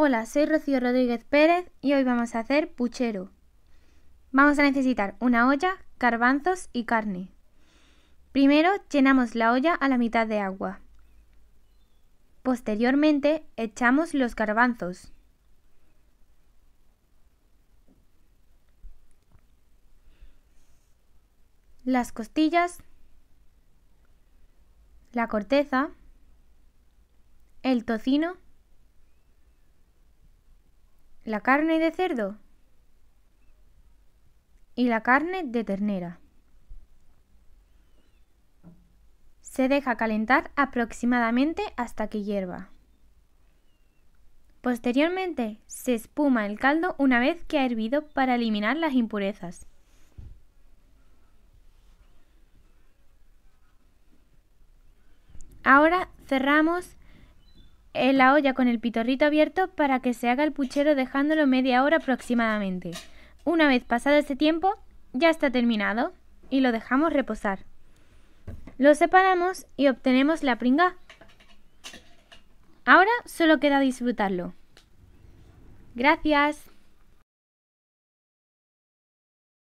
Hola, soy Rocío Rodríguez Pérez y hoy vamos a hacer puchero. Vamos a necesitar una olla, garbanzos y carne. Primero llenamos la olla a la mitad de agua. Posteriormente echamos los garbanzos. Las costillas, la corteza, el tocino la carne de cerdo y la carne de ternera. Se deja calentar aproximadamente hasta que hierva. Posteriormente se espuma el caldo una vez que ha hervido para eliminar las impurezas. Ahora cerramos la olla con el pitorrito abierto para que se haga el puchero dejándolo media hora aproximadamente. Una vez pasado ese tiempo, ya está terminado y lo dejamos reposar. Lo separamos y obtenemos la pringa. Ahora solo queda disfrutarlo. Gracias.